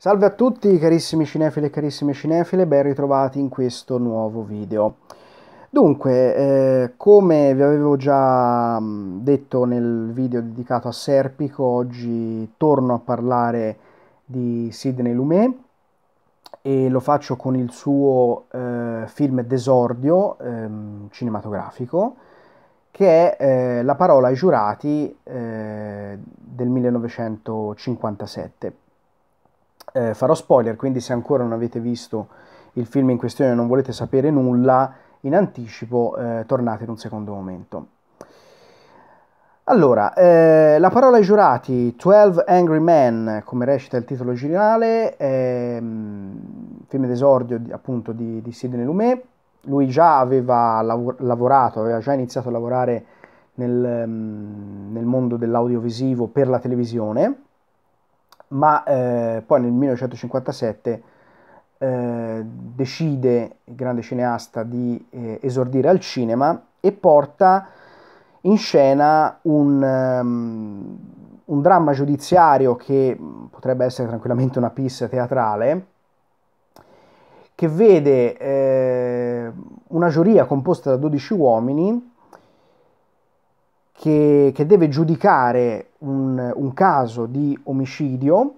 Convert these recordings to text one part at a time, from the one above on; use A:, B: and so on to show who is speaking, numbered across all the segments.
A: Salve a tutti carissimi cinefili e carissime cinefile, ben ritrovati in questo nuovo video. Dunque, eh, come vi avevo già mm, detto nel video dedicato a Serpico, oggi torno a parlare di Sidney Lumet e lo faccio con il suo eh, film d'esordio eh, cinematografico che è eh, La parola ai giurati eh, del 1957 eh, farò spoiler, quindi se ancora non avete visto il film in questione e non volete sapere nulla in anticipo, eh, tornate in un secondo momento. Allora, eh, la parola ai giurati, 12 Angry Men, come recita il titolo originale, è, mm, film d'esordio appunto di, di Sidney Lumet, lui già aveva lav lavorato, aveva già iniziato a lavorare nel, mm, nel mondo dell'audiovisivo per la televisione, ma eh, poi nel 1957 eh, decide il grande cineasta di eh, esordire al cinema e porta in scena un, um, un, dramma giudiziario che mm, potrebbe essere tranquillamente una pista teatrale che vede eh, una giuria composta da 12 uomini che, che deve giudicare un, un caso di omicidio,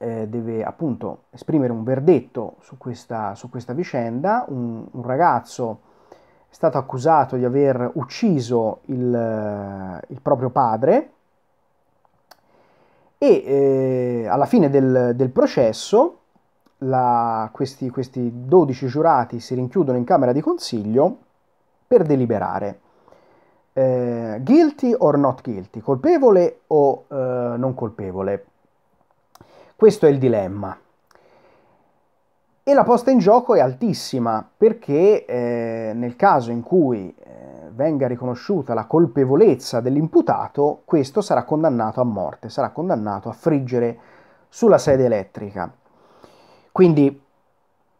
A: eh, deve appunto esprimere un verdetto su questa, su questa vicenda, un, un ragazzo è stato accusato di aver ucciso il, eh, il proprio padre e eh, alla fine del, del processo la, questi, questi 12 giurati si rinchiudono in Camera di Consiglio per deliberare eh, guilty or not guilty, colpevole o eh, non colpevole. Questo è il dilemma. E la posta in gioco è altissima perché eh, nel caso in cui eh, venga riconosciuta la colpevolezza dell'imputato, questo sarà condannato a morte, sarà condannato a friggere sulla sede elettrica. Quindi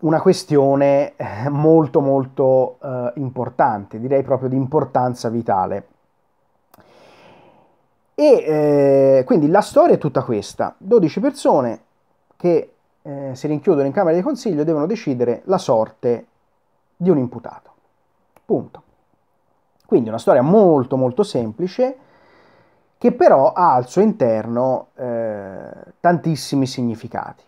A: una questione eh, molto molto eh, importante, direi proprio di importanza vitale. E eh, quindi la storia è tutta questa, 12 persone che eh, si rinchiudono in Camera di Consiglio devono decidere la sorte di un imputato. Punto. Quindi una storia molto molto semplice che però ha al suo interno eh, tantissimi significati.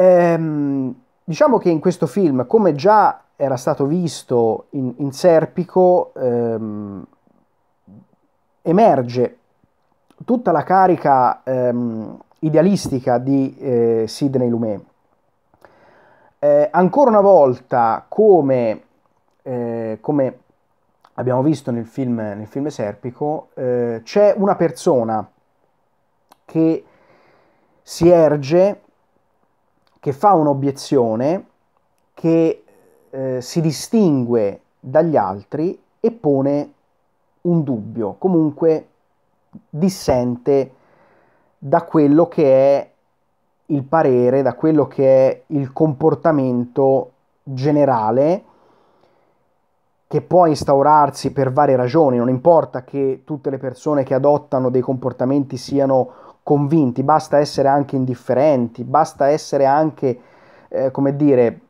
A: Ehm, diciamo che in questo film, come già era stato visto in, in Serpico, ehm, emerge tutta la carica ehm, idealistica di eh, Sidney Lumet. Eh, ancora una volta, come, eh, come abbiamo visto nel film, nel film Serpico, eh, c'è una persona che si erge che fa un'obiezione che eh, si distingue dagli altri e pone un dubbio, comunque dissente da quello che è il parere, da quello che è il comportamento generale che può instaurarsi per varie ragioni, non importa che tutte le persone che adottano dei comportamenti siano convinti, basta essere anche indifferenti, basta essere anche, eh, come dire,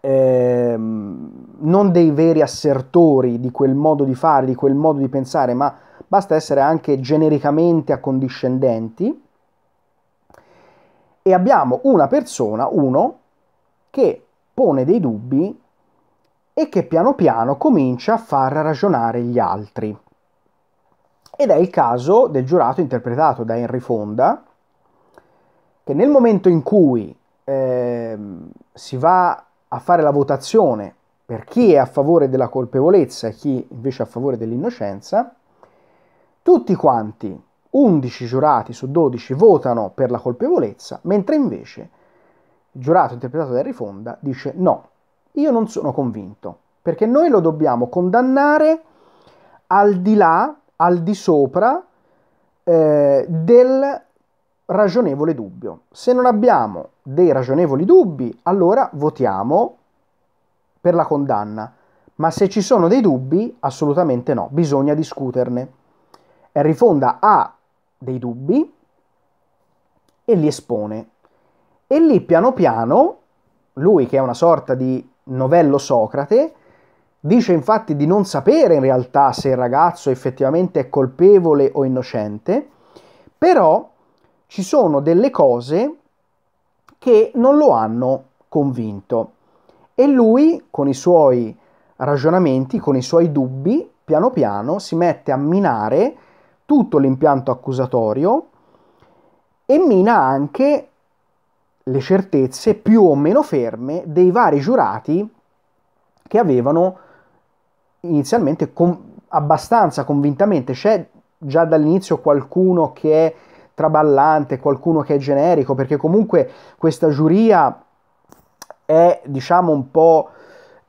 A: eh, non dei veri assertori di quel modo di fare, di quel modo di pensare, ma basta essere anche genericamente accondiscendenti. E abbiamo una persona, uno, che pone dei dubbi e che piano piano comincia a far ragionare gli altri. Ed è il caso del giurato interpretato da Henry Fonda, che nel momento in cui eh, si va a fare la votazione per chi è a favore della colpevolezza e chi invece è a favore dell'innocenza, tutti quanti, 11 giurati su 12, votano per la colpevolezza, mentre invece il giurato interpretato da Henry Fonda dice no, io non sono convinto, perché noi lo dobbiamo condannare al di là al di sopra eh, del ragionevole dubbio. Se non abbiamo dei ragionevoli dubbi, allora votiamo per la condanna, ma se ci sono dei dubbi, assolutamente no, bisogna discuterne. Henry Fonda ha dei dubbi e li espone. E lì piano piano, lui che è una sorta di novello Socrate, Dice infatti di non sapere in realtà se il ragazzo effettivamente è colpevole o innocente, però ci sono delle cose che non lo hanno convinto e lui con i suoi ragionamenti, con i suoi dubbi, piano piano si mette a minare tutto l'impianto accusatorio e mina anche le certezze più o meno ferme dei vari giurati che avevano inizialmente con, abbastanza convintamente. C'è già dall'inizio qualcuno che è traballante, qualcuno che è generico, perché comunque questa giuria è, diciamo, un po'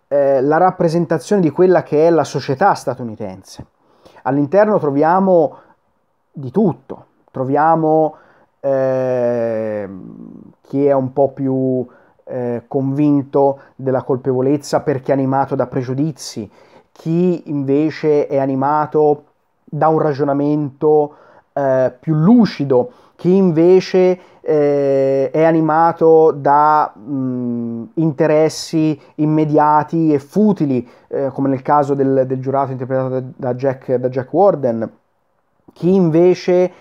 A: eh, la rappresentazione di quella che è la società statunitense. All'interno troviamo di tutto, troviamo eh, chi è un po' più eh, convinto della colpevolezza perché animato da pregiudizi, chi invece è animato da un ragionamento eh, più lucido, chi invece eh, è animato da mh, interessi immediati e futili, eh, come nel caso del, del giurato interpretato da Jack, da Jack Warden, chi invece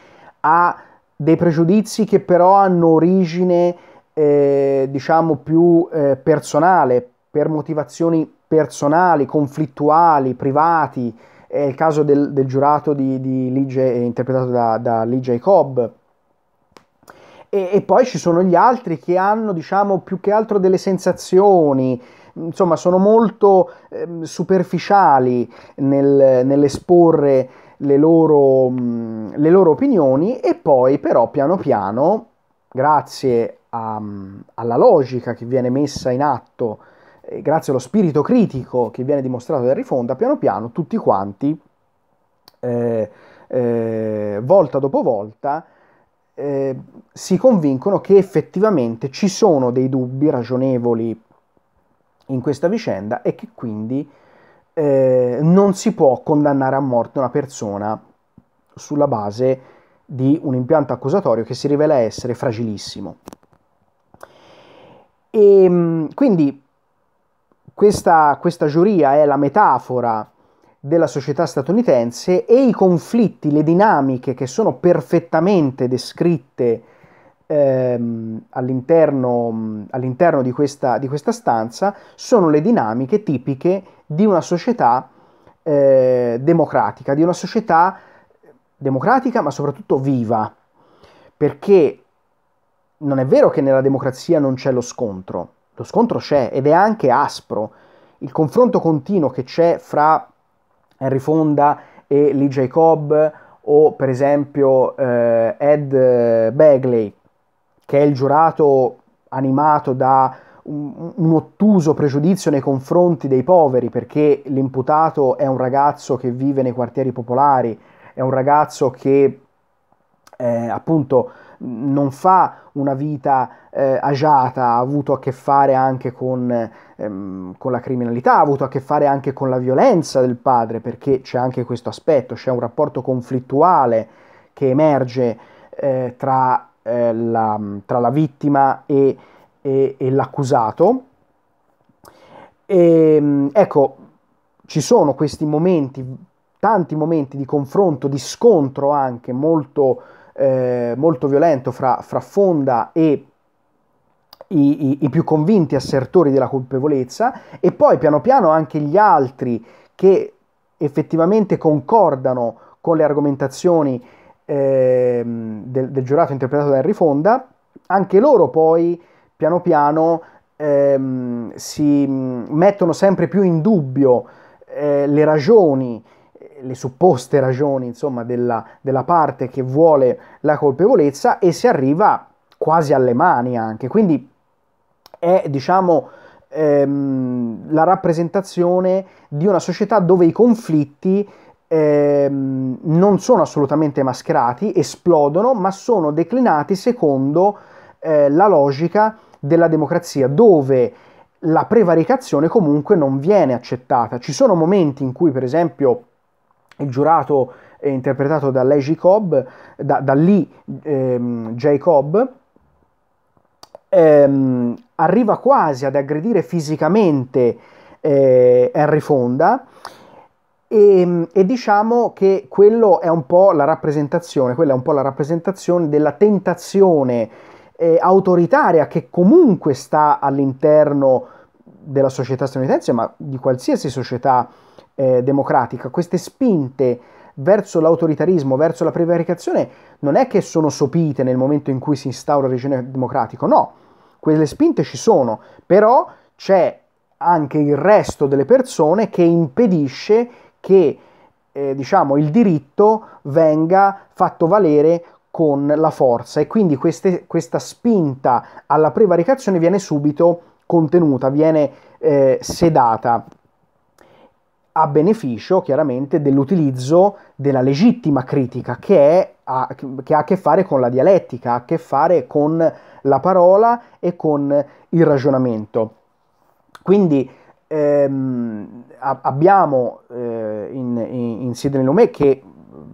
A: ha dei pregiudizi che però hanno origine, eh, diciamo, più eh, personale, per motivazioni personali, conflittuali, privati. È il caso del, del giurato di, di Lee eh, interpretato da, da Lee J. Cobb. E, e, poi ci sono gli altri che hanno, diciamo, più che altro delle sensazioni, insomma, sono molto eh, superficiali nel, nell'esporre le loro, mh, mm, le loro opinioni e poi però piano piano, grazie a, mm, alla logica che viene messa in atto grazie allo spirito critico che viene dimostrato da Henry piano piano tutti quanti, eh, eh, volta dopo volta, eh, si convincono che effettivamente ci sono dei dubbi ragionevoli in questa vicenda e che quindi eh, non si può condannare a morte una persona sulla base di un impianto accusatorio che si rivela essere fragilissimo. E ehm, quindi questa, questa giuria è la metafora della società statunitense e i conflitti, le dinamiche che sono perfettamente descritte ehm, all'interno, all'interno di, questa, di questa stanza sono le dinamiche tipiche di una società eh, democratica, di una società democratica ma soprattutto viva, perché non è vero che nella democrazia non c'è lo scontro, lo scontro c'è ed è anche aspro. Il confronto continuo che c'è fra Henry Fonda e Lee Jacob o per esempio eh, Ed eh, Bagley, che è il giurato animato da un, ottuso pregiudizio nei confronti dei poveri, perché l'imputato è un ragazzo che vive nei quartieri popolari, è un ragazzo che eh, appunto non fa una vita eh, agiata, ha avuto a che fare anche con, ehm, con, la criminalità, ha avuto a che fare anche con la violenza del padre, perché c'è anche questo aspetto, c'è un rapporto conflittuale che emerge eh, tra, eh, la, tra, la, vittima e, e, e l'accusato. E, ehm, ecco, ci sono questi momenti, tanti momenti di confronto, di scontro anche molto eh, molto violento fra, fra Fonda e i, i, i, più convinti assertori della colpevolezza e poi piano piano anche gli altri che effettivamente concordano con le argomentazioni eh, del, del, giurato interpretato da Henry Fonda, anche loro poi piano piano ehm, si mettono sempre più in dubbio eh, le ragioni le supposte ragioni insomma, della, della parte che vuole la colpevolezza e si arriva quasi alle mani anche. Quindi è diciamo ehm, la rappresentazione di una società dove i conflitti ehm, non sono assolutamente mascherati, esplodono, ma sono declinati secondo eh, la logica della democrazia, dove la prevaricazione comunque non viene accettata. Ci sono momenti in cui, per esempio, il giurato è interpretato da Lee Jacob, da, da Lee ehm, Jacob, ehm, arriva quasi ad aggredire fisicamente eh, Henry Fonda e, ehm, e, diciamo che quello è un po' la rappresentazione, quella è un po' la rappresentazione della tentazione eh, autoritaria che comunque sta all'interno della società statunitense, ma di qualsiasi società eh, democratica, queste spinte verso l'autoritarismo, verso la prevaricazione, non è che sono sopite nel momento in cui si instaura il regime democratico, no, quelle spinte ci sono, però c'è anche il resto delle persone che impedisce che eh, diciamo, il diritto venga fatto valere con la forza e quindi queste, questa spinta alla prevaricazione viene subito contenuta, viene eh, sedata a beneficio chiaramente dell'utilizzo della legittima critica che, è, ha, che ha a che fare con la dialettica, ha a che fare con la parola e con il ragionamento. Quindi ehm, a- abbiamo eh, in, in, in Sidney Lumet che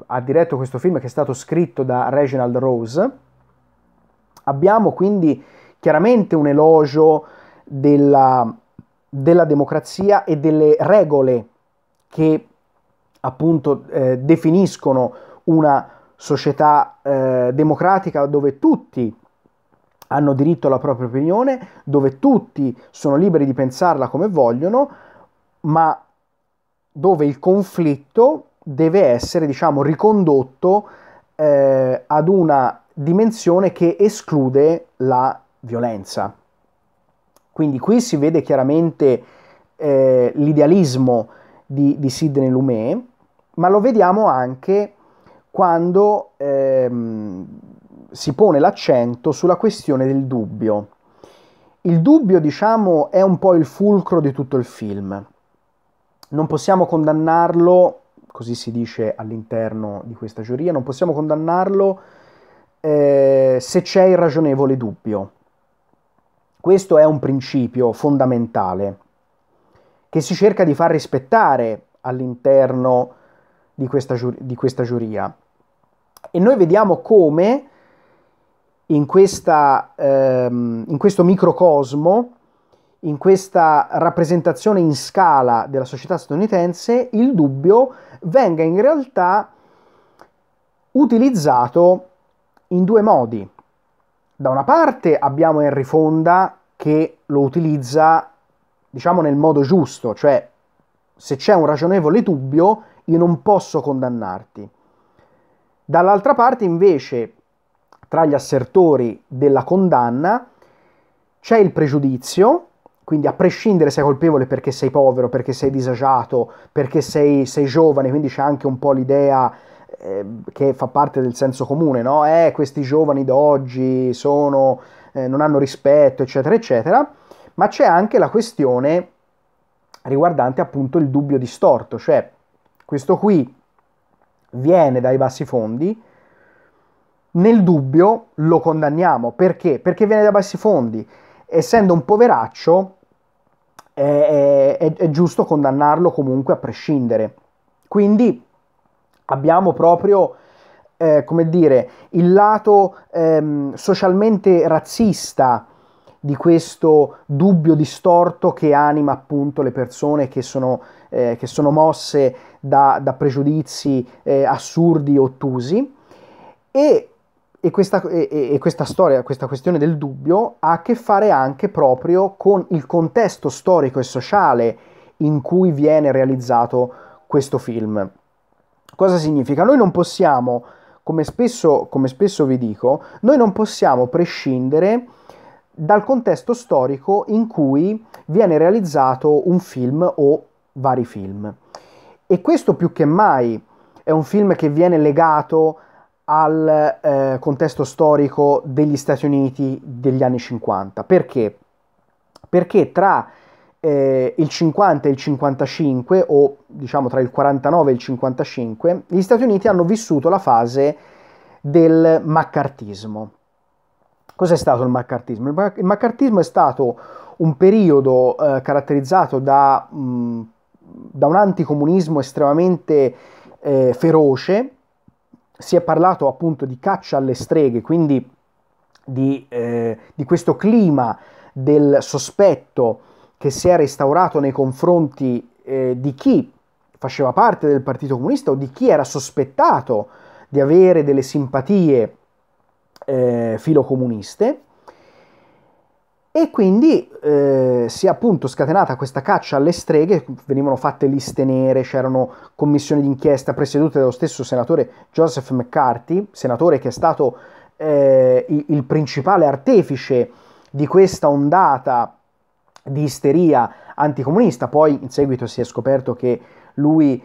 A: ha diretto questo film che è stato scritto da Reginald Rose, abbiamo quindi chiaramente un elogio della, della democrazia e delle regole che appunto eh, definiscono una società eh, democratica dove tutti hanno diritto alla propria opinione, dove tutti sono liberi di pensarla come vogliono, ma dove il conflitto deve essere, diciamo, ricondotto eh, ad una dimensione che esclude la violenza. Quindi qui si vede chiaramente eh, l'idealismo di, di Sidney Lumet, ma lo vediamo anche quando ehm, si pone l'accento sulla questione del dubbio. Il dubbio, diciamo, è un po' il fulcro di tutto il film. Non possiamo condannarlo, così si dice all'interno di questa giuria, non possiamo condannarlo eh, se c'è il ragionevole dubbio. Questo è un principio fondamentale che si cerca di far rispettare all'interno di questa, di questa giuria. E noi vediamo come in, questa, ehm, in questo microcosmo, in questa rappresentazione in scala della società statunitense, il dubbio venga in realtà utilizzato in due modi. Da una parte abbiamo Henry Fonda che lo utilizza diciamo nel modo giusto, cioè se c'è un ragionevole dubbio io non posso condannarti. Dall'altra parte invece tra gli assertori della condanna c'è il pregiudizio, quindi a prescindere se sei colpevole perché sei povero, perché sei disagiato, perché sei, sei giovane, quindi c'è anche un po' l'idea eh, che fa parte del senso comune, no? Eh, questi giovani d'oggi sono, eh, non hanno rispetto, eccetera, eccetera ma c'è anche la questione riguardante appunto il dubbio distorto, cioè questo qui viene dai bassi fondi, nel dubbio lo condanniamo, perché? Perché viene dai bassi fondi, essendo un poveraccio è, è, è giusto condannarlo comunque a prescindere, quindi abbiamo proprio... Eh, come dire, il lato ehm, socialmente razzista di questo dubbio distorto che anima appunto le persone che sono, eh, che sono mosse da, da pregiudizi eh, assurdi, ottusi. E, e, questa, e, e questa storia, questa questione del dubbio ha a che fare anche proprio con il contesto storico e sociale in cui viene realizzato questo film. Cosa significa? Noi non possiamo, come spesso, come spesso vi dico, noi non possiamo prescindere dal contesto storico in cui viene realizzato un film o vari film. E questo più che mai è un film che viene legato al eh, contesto storico degli Stati Uniti degli anni 50. Perché? Perché tra eh, il 50 e il 55, o diciamo tra il 49 e il 55, gli Stati Uniti hanno vissuto la fase del maccartismo. Cos'è stato il maccartismo? Il maccartismo è stato un periodo eh, caratterizzato da, mh, mm, da, un anticomunismo estremamente eh, feroce, si è parlato appunto di caccia alle streghe, quindi di, eh, di questo clima del sospetto che si era instaurato nei confronti eh, di chi faceva parte del Partito Comunista o di chi era sospettato di avere delle simpatie eh, filocomuniste e quindi eh, si è appunto scatenata questa caccia alle streghe, venivano fatte liste nere, c'erano commissioni d'inchiesta presiedute dallo stesso senatore Joseph McCarthy, senatore che è stato eh, il, principale artefice di questa ondata di isteria anticomunista. Poi in seguito si è scoperto che lui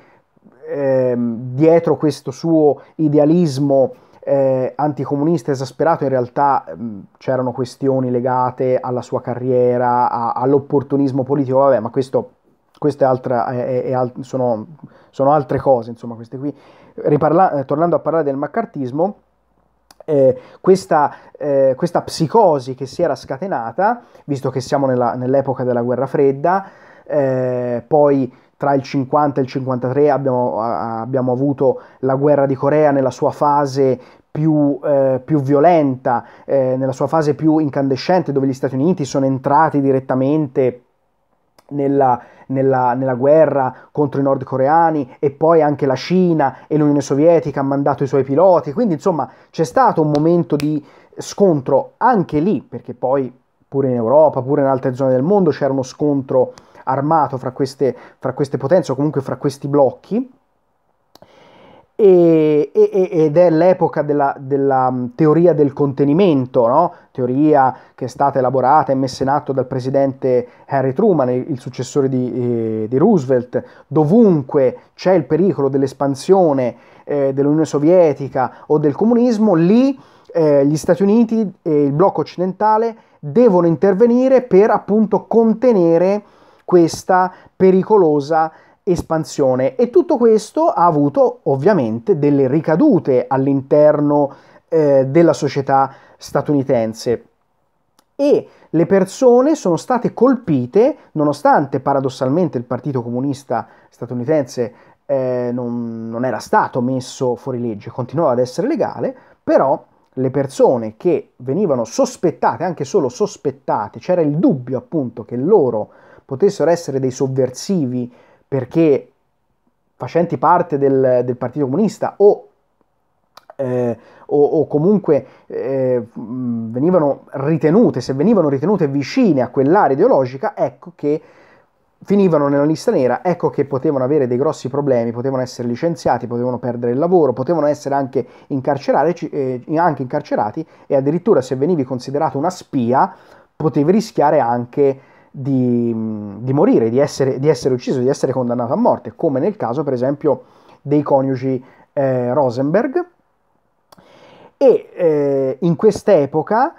A: ehm, dietro questo suo idealismo eh, anticomunista esasperato, in realtà mh, mm, c'erano questioni legate alla sua carriera, a, all'opportunismo politico, vabbè, ma questo, queste altra, eh, eh, è, è, è, sono, sono, altre cose, insomma, queste qui. Riparla, eh, tornando a parlare del maccartismo, eh, questa, eh, questa, psicosi che si era scatenata, visto che siamo nella, nell'epoca della guerra fredda, eh, poi tra il 50 e il 53 abbiamo, abbiamo avuto la guerra di Corea nella sua fase più, eh, più, violenta, eh, nella sua fase più incandescente, dove gli Stati Uniti sono entrati direttamente nella, nella, nella, guerra contro i nordcoreani e poi anche la Cina e l'Unione Sovietica ha mandato i suoi piloti, quindi insomma c'è stato un momento di scontro anche lì, perché poi pure in Europa, pure in altre zone del mondo c'era uno scontro armato fra queste, fra queste potenze o comunque fra questi blocchi. E, e, ed è l'epoca della, della teoria del contenimento, no? teoria che è stata elaborata e messa in atto dal presidente Harry Truman, il successore di, eh, di Roosevelt, dovunque c'è il pericolo dell'espansione eh, dell'Unione Sovietica o del comunismo, lì eh, gli Stati Uniti e il blocco occidentale devono intervenire per appunto contenere questa pericolosa espansione e tutto questo ha avuto ovviamente delle ricadute all'interno eh, della società statunitense e le persone sono state colpite nonostante paradossalmente il Partito Comunista statunitense eh, non, non era stato messo fuori legge, continuava ad essere legale, però le persone che venivano sospettate, anche solo sospettate, c'era il dubbio appunto che loro potessero essere dei sovversivi perché facenti parte del, del Partito Comunista o, eh, o, o comunque eh, venivano ritenute, se venivano ritenute vicine a quell'area ideologica, ecco che finivano nella lista nera, ecco che potevano avere dei grossi problemi, potevano essere licenziati, potevano perdere il lavoro, potevano essere anche, eh, anche incarcerati e addirittura se venivi considerato una spia potevi rischiare anche di, di morire, di essere, di essere, ucciso, di essere condannato a morte, come nel caso per esempio dei coniugi eh, Rosenberg. E eh, in quest'epoca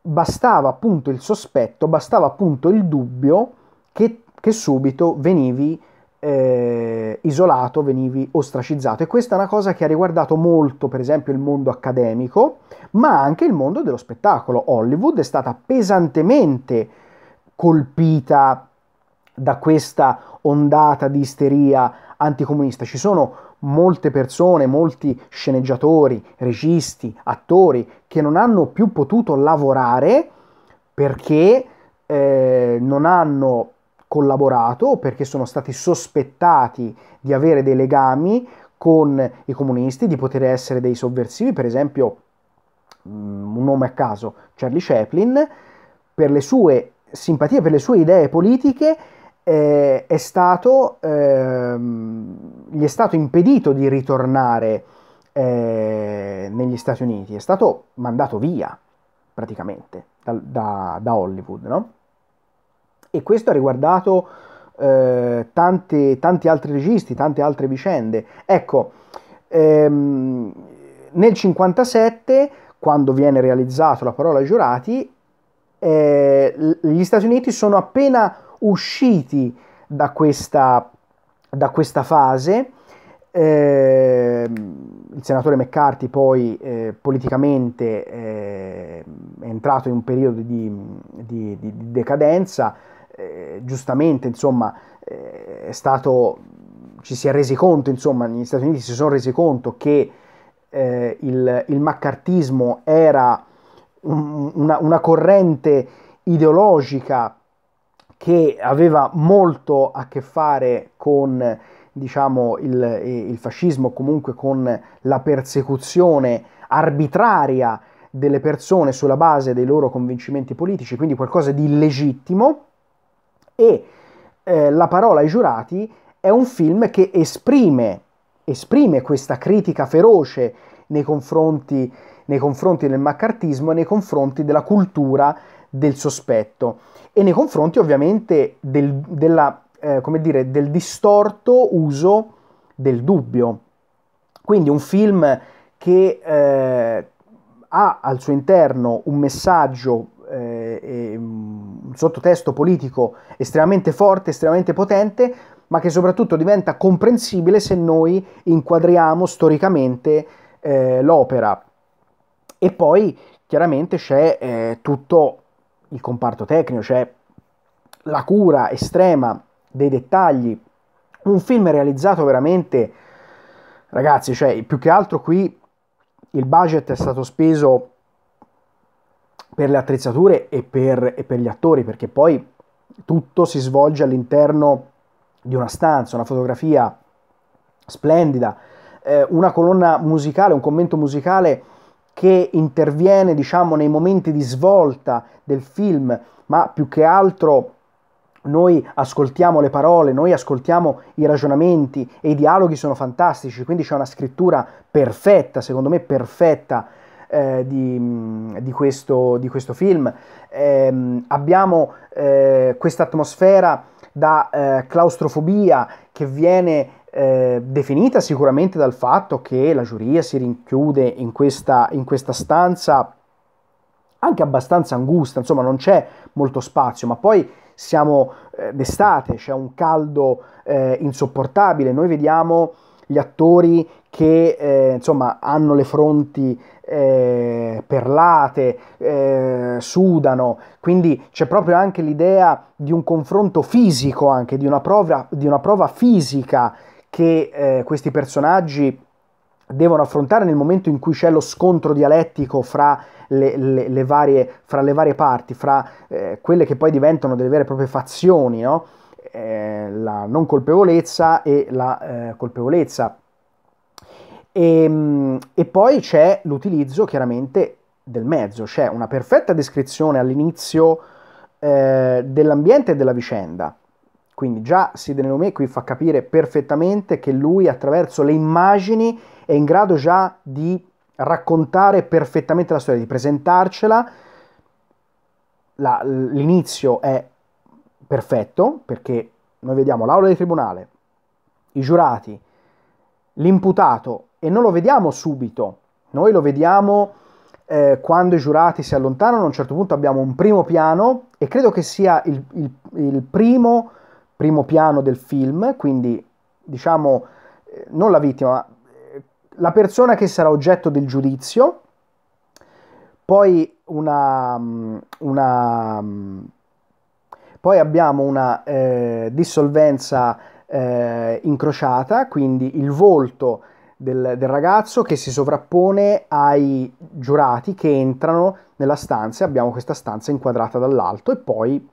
A: bastava appunto il sospetto, bastava appunto il dubbio che, che subito venivi eh, isolato, venivi ostracizzato. E questa è una cosa che ha riguardato molto, per esempio, il mondo accademico, ma anche il mondo dello spettacolo. Hollywood è stata pesantemente colpita da questa ondata di isteria anticomunista. Ci sono molte persone, molti sceneggiatori, registi, attori che non hanno più potuto lavorare perché eh, non hanno collaborato, perché sono stati sospettati di avere dei legami con i comunisti, di poter essere dei sovversivi, per esempio mm, un nome a caso, Charlie Chaplin, per le sue simpatia per le sue idee politiche eh, è stato, ehm, gli è stato impedito di ritornare eh, negli Stati Uniti, è stato mandato via praticamente da, da, da Hollywood, no? E questo ha riguardato eh, tanti, tanti, altri registi, tante altre vicende. Ecco, ehm, nel 57, quando viene realizzato La parola ai giurati, eh, gli Stati Uniti sono appena usciti da questa, da questa fase. Eh, il senatore McCarthy poi eh, politicamente eh, è entrato in un periodo di, di, di decadenza, eh, giustamente insomma eh, è stato, ci si è resi conto, insomma gli Stati Uniti si sono resi conto che il, il maccartismo era una, una corrente ideologica che aveva molto a che fare con diciamo, il, eh, il fascismo, comunque con la persecuzione arbitraria delle persone sulla base dei loro convincimenti politici, quindi qualcosa di illegittimo, e eh, La parola ai giurati è un film che esprime, esprime questa critica feroce nei confronti nei confronti del maccartismo e nei confronti della cultura del sospetto e nei confronti ovviamente del, della, eh, dire, del distorto uso del dubbio. Quindi un film che eh, ha al suo interno un messaggio, eh, un sottotesto politico estremamente forte, estremamente potente, ma che soprattutto diventa comprensibile se noi inquadriamo storicamente eh, l'opera. E poi chiaramente c'è eh, tutto il comparto tecnico, c'è la cura estrema dei dettagli, un film realizzato veramente, ragazzi, cioè più che altro qui il budget è stato speso per le attrezzature e per, e per gli attori, perché poi tutto si svolge all'interno di una stanza, una fotografia splendida, eh, una colonna musicale, un commento musicale che interviene diciamo nei momenti di svolta del film, ma più che altro noi ascoltiamo le parole, noi ascoltiamo i ragionamenti e i dialoghi sono fantastici, quindi c'è una scrittura perfetta, secondo me perfetta eh, di, di, questo, di, questo, film. Eh, abbiamo eh, questa atmosfera da eh, claustrofobia che viene eh, definita sicuramente dal fatto che la giuria si rinchiude in questa, in questa stanza anche abbastanza angusta, insomma non c'è molto spazio, ma poi siamo eh, d'estate, c'è un caldo eh, insopportabile, noi vediamo gli attori che eh, insomma hanno le fronti eh, perlate, eh, sudano, quindi c'è proprio anche l'idea di un confronto fisico, anche di una prova, di una prova fisica che eh, questi personaggi devono affrontare nel momento in cui c'è lo scontro dialettico fra le, le, le, varie, fra le varie, parti, fra eh, quelle che poi diventano delle vere e proprie fazioni, no? eh, la non colpevolezza e la eh, colpevolezza. E, ehm, e poi c'è l'utilizzo chiaramente del mezzo, c'è una perfetta descrizione all'inizio eh, dell'ambiente e della vicenda quindi già Sidney Lumet qui fa capire perfettamente che lui attraverso le immagini è in grado già di raccontare perfettamente la storia, di presentarcela. La, l'inizio è perfetto perché noi vediamo l'aula di tribunale, i giurati, l'imputato e non lo vediamo subito, noi lo vediamo eh, quando i giurati si allontanano, a un certo punto abbiamo un primo piano e credo che sia il, il, il primo primo piano del film, quindi diciamo eh, non la vittima, ma eh, la persona che sarà oggetto del giudizio, poi una, mm, una mm, poi abbiamo una eh, dissolvenza eh, incrociata, quindi il volto del, del, ragazzo che si sovrappone ai giurati che entrano nella stanza, abbiamo questa stanza inquadrata dall'alto e poi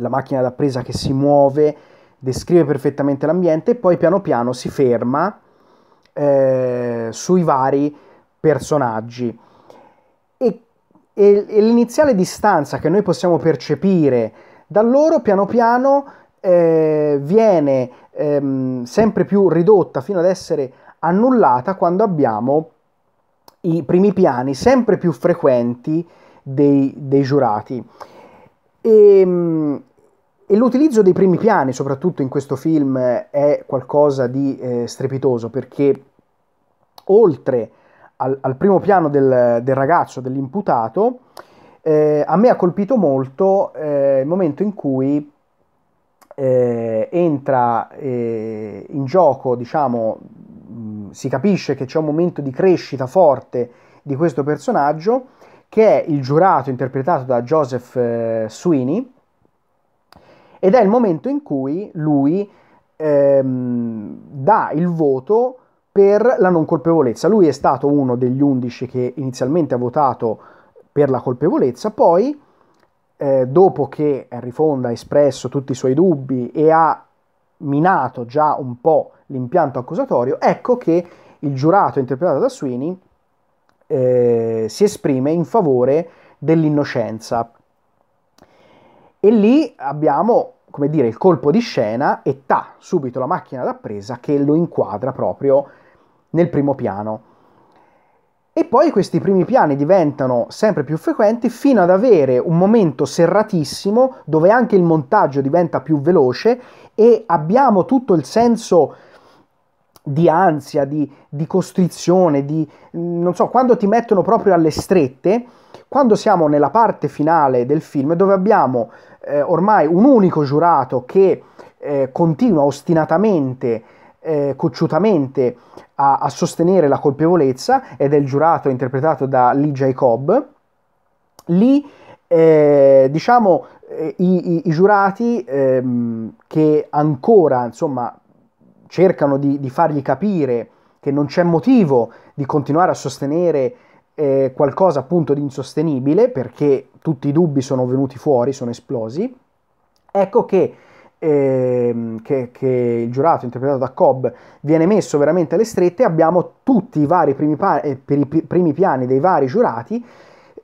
A: la macchina da presa che si muove, descrive perfettamente l'ambiente e poi piano piano si ferma eh, sui vari personaggi. E, e, e, l'iniziale distanza che noi possiamo percepire da loro piano piano eh, viene ehm, sempre più ridotta fino ad essere annullata quando abbiamo i primi piani sempre più frequenti dei, dei giurati. E, ehm, e l'utilizzo dei primi piani, soprattutto in questo film, è qualcosa di eh, strepitoso perché oltre al, al primo piano del, del ragazzo, dell'imputato, eh, a me ha colpito molto eh, il momento in cui eh, entra eh, in gioco, diciamo, si capisce che c'è un momento di crescita forte di questo personaggio, che è il giurato interpretato da Joseph eh, Sweeney, ed è il momento in cui lui ehm, dà il voto per la non colpevolezza. Lui è stato uno degli undici che inizialmente ha votato per la colpevolezza, poi eh, dopo che Henry Fonda ha espresso tutti i suoi dubbi e ha minato già un po' l'impianto accusatorio, ecco che il giurato interpretato da Sweeney eh, si esprime in favore dell'innocenza e lì abbiamo, come dire, il colpo di scena e ta, subito la macchina da presa che lo inquadra proprio nel primo piano. E poi questi primi piani diventano sempre più frequenti fino ad avere un momento serratissimo dove anche il montaggio diventa più veloce e abbiamo tutto il senso di ansia, di, di costrizione, di non so, quando ti mettono proprio alle strette quando siamo nella parte finale del film, dove abbiamo eh, ormai un unico giurato che eh, continua ostinatamente, eh, cocciutamente a, a, sostenere la colpevolezza, ed è il giurato interpretato da Lee Jacob, lì eh, diciamo eh, i, i, i, giurati ehm, che ancora insomma cercano di, di, fargli capire che non c'è motivo di continuare a sostenere eh, qualcosa appunto di insostenibile perché tutti i dubbi sono venuti fuori, sono esplosi, ecco che ehm, che, che, il giurato interpretato da Cobb viene messo veramente alle strette, abbiamo tutti i vari primi, pa- eh, primi piani dei vari giurati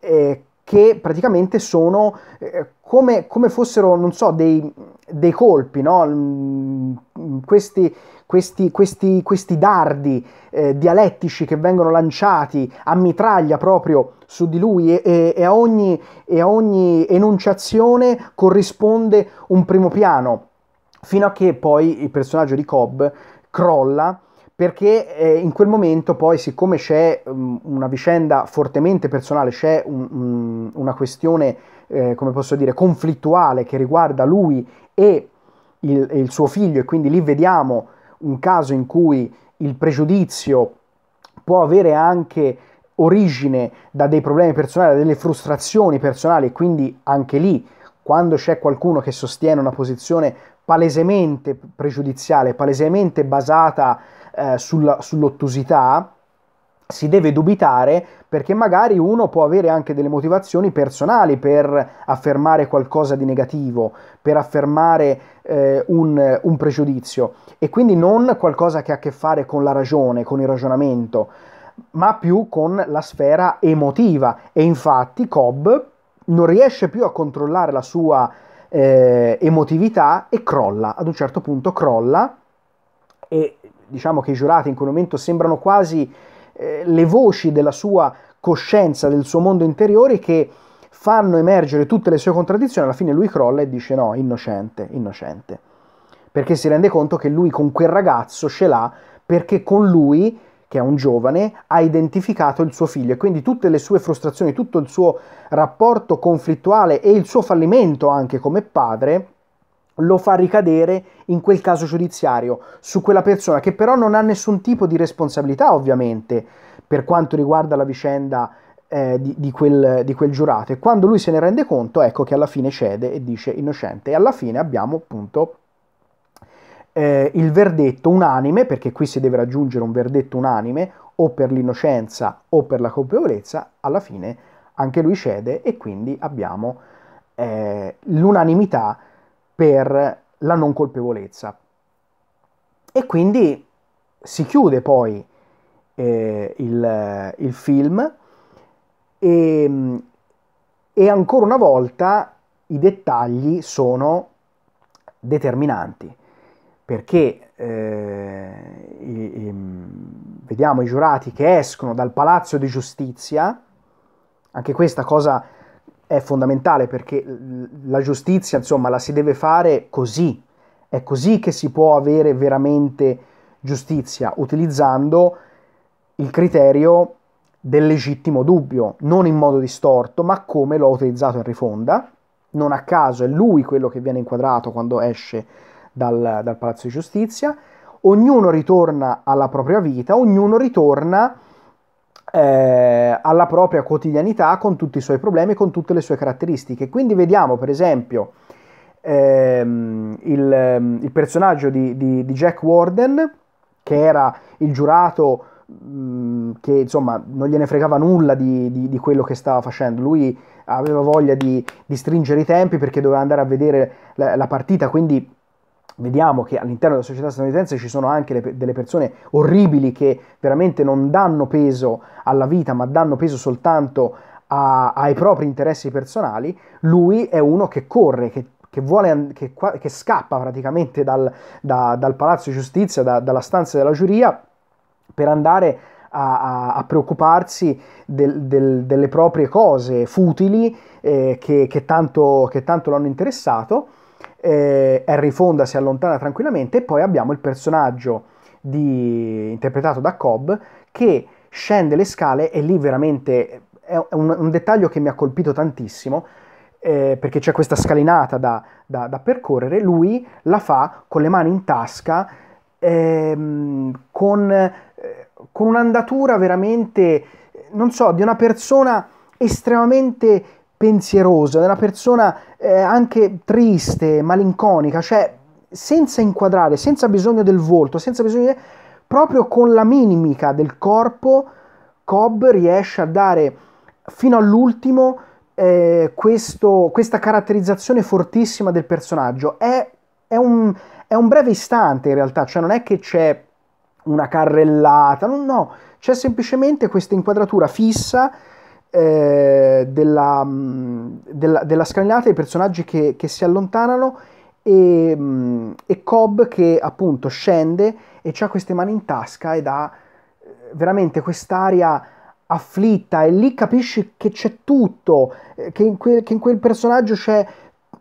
A: eh, che praticamente sono eh, come, come fossero, non so, dei, dei colpi, no? Mm, questi, questi, questi, questi, dardi eh, dialettici che vengono lanciati a mitraglia proprio su di lui e, e, e, a ogni, e a ogni enunciazione corrisponde un primo piano, fino a che poi il personaggio di Cobb crolla perché eh, in quel momento poi siccome c'è um, una vicenda fortemente personale, c'è un, um, una questione eh, come posso dire, conflittuale che riguarda lui e il, il suo figlio e quindi lì vediamo un caso in cui il pregiudizio può avere anche origine da dei problemi personali, da delle frustrazioni personali, quindi anche lì quando c'è qualcuno che sostiene una posizione palesemente pregiudiziale, palesemente basata eh, sulla, sull'ottusità, si deve dubitare perché magari uno può avere anche delle motivazioni personali per affermare qualcosa di negativo, per affermare eh, un, un, pregiudizio e quindi non qualcosa che ha a che fare con la ragione, con il ragionamento, ma più con la sfera emotiva e infatti Cobb non riesce più a controllare la sua eh, emotività e crolla, ad un certo punto crolla e diciamo che i giurati in quel momento sembrano quasi eh, le voci della sua coscienza, del suo mondo interiore che fanno emergere tutte le sue contraddizioni, alla fine lui crolla e dice no, innocente, innocente, perché si rende conto che lui con quel ragazzo ce l'ha perché con lui, che è un giovane, ha identificato il suo figlio e quindi tutte le sue frustrazioni, tutto il suo rapporto conflittuale e il suo fallimento anche come padre lo fa ricadere in quel caso giudiziario su quella persona che però non ha nessun tipo di responsabilità ovviamente per quanto riguarda la vicenda eh, di, di, quel, di, quel, giurato e quando lui se ne rende conto ecco che alla fine cede e dice innocente e alla fine abbiamo appunto eh, il verdetto unanime perché qui si deve raggiungere un verdetto unanime o per l'innocenza o per la colpevolezza alla fine anche lui cede e quindi abbiamo eh, l'unanimità per la non colpevolezza. E quindi si chiude poi eh, il, il, film e, e ancora una volta i dettagli sono determinanti perché eh, i, i, vediamo i giurati che escono dal palazzo di giustizia, anche questa cosa è fondamentale perché la giustizia, insomma, la si deve fare così. È così che si può avere veramente giustizia, utilizzando il criterio del legittimo dubbio, non in modo distorto, ma come l'ho utilizzato in rifonda. Non a caso è lui quello che viene inquadrato quando esce dal, dal Palazzo di Giustizia. Ognuno ritorna alla propria vita, ognuno ritorna eh, alla propria quotidianità con tutti i suoi problemi, con tutte le sue caratteristiche. Quindi vediamo per esempio ehm, il, il, personaggio di, di, di, Jack Warden, che era il giurato mh, mm, che insomma non gliene fregava nulla di, di quello che stava facendo. Lui aveva voglia di, di, stringere i tempi perché doveva andare a vedere la, la partita, quindi vediamo che all'interno della società statunitense ci sono anche le, delle persone orribili che veramente non danno peso alla vita, ma danno peso soltanto a, ai propri interessi personali, lui è uno che corre, che che, vuole, che, che, scappa praticamente dal, da, dal palazzo di giustizia, da, dalla stanza della giuria, per andare a, a, a preoccuparsi del, del, delle proprie cose futili eh, che, che, tanto, che tanto l'hanno interessato eh, Harry Fonda si allontana tranquillamente e poi abbiamo il personaggio di, interpretato da Cobb che scende le scale e lì veramente è un, un dettaglio che mi ha colpito tantissimo eh, perché c'è questa scalinata da, da, da, percorrere, lui la fa con le mani in tasca, ehm, con, eh, con un'andatura veramente, non so, di una persona estremamente pensierosa, una persona eh, anche triste, malinconica, cioè senza inquadrare, senza bisogno del volto, senza bisogno di... proprio con la mimica del corpo, Cobb riesce a dare fino all'ultimo eh, questo, questa caratterizzazione fortissima del personaggio. È, è, un, è, un, breve istante in realtà, cioè non è che c'è una carrellata, no, no c'è semplicemente questa inquadratura fissa eh, della, mm, della, della, scalinata, dei personaggi che, che si allontanano e, mm, e, Cobb che appunto scende e ha queste mani in tasca ed ha eh, veramente quest'aria afflitta e lì capisci che c'è tutto, eh, che in, que, che in quel personaggio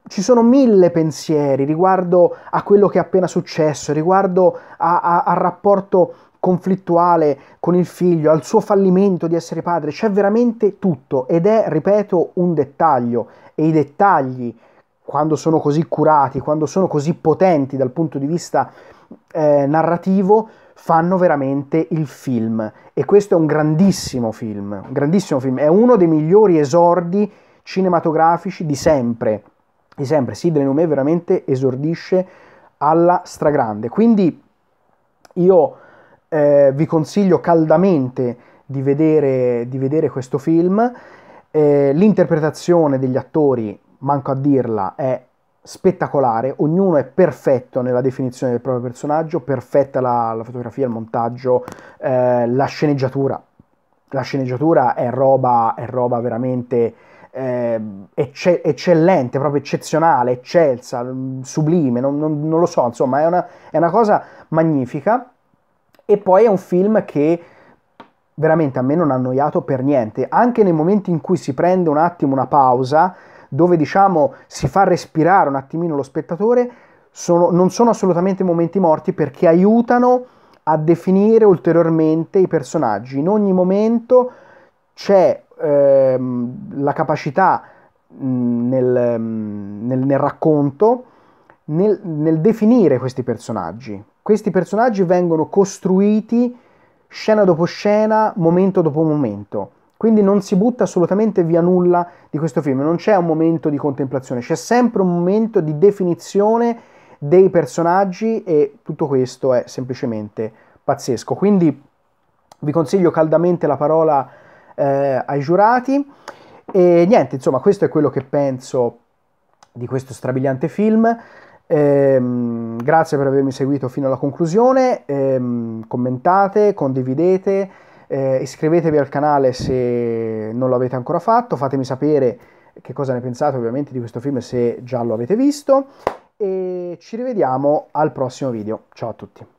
A: ci sono mille pensieri riguardo a quello che è appena successo, riguardo al rapporto conflittuale con il figlio, al suo fallimento di essere padre, c'è veramente tutto ed è, ripeto, un dettaglio e i dettagli quando sono così curati, quando sono così potenti dal punto di vista eh, narrativo, fanno veramente il film. E questo è un grandissimo film, un grandissimo film, è uno dei migliori esordi cinematografici di sempre. Di sempre, Sidney Lumet veramente esordisce alla stragrande. Quindi io eh, vi consiglio caldamente di vedere, di vedere questo film. Eh, l'interpretazione degli attori, manco a dirla, è spettacolare, ognuno è perfetto nella definizione del proprio personaggio, perfetta la, la fotografia, il montaggio, eh, la sceneggiatura. La sceneggiatura è roba, è roba veramente eh, ecce eccellente, proprio eccezionale, eccelsa, mm, sublime, non, non, non, lo so, insomma è una, è una cosa magnifica. E poi è un film che veramente a me non ha annoiato per niente, anche nei momenti in cui si prende un attimo una pausa, dove diciamo si fa respirare un attimino lo spettatore, sono, non sono assolutamente momenti morti perché aiutano a definire ulteriormente i personaggi. In ogni momento c'è ehm, la capacità nel, nel, nel, racconto, nel, nel definire questi personaggi, questi personaggi vengono costruiti scena dopo scena, momento dopo momento. Quindi non si butta assolutamente via nulla di questo film, non c'è un momento di contemplazione, c'è sempre un momento di definizione dei personaggi e tutto questo è semplicemente pazzesco. Quindi vi consiglio caldamente la parola eh, ai giurati e niente, insomma, questo è quello che penso di questo strabiliante film. Ehm, grazie per avermi seguito fino alla conclusione, ehm, commentate, condividete, eh, iscrivetevi al canale se non lo avete ancora fatto, fatemi sapere che cosa ne pensate ovviamente di questo film se già lo avete visto e ci rivediamo al prossimo video. Ciao a tutti.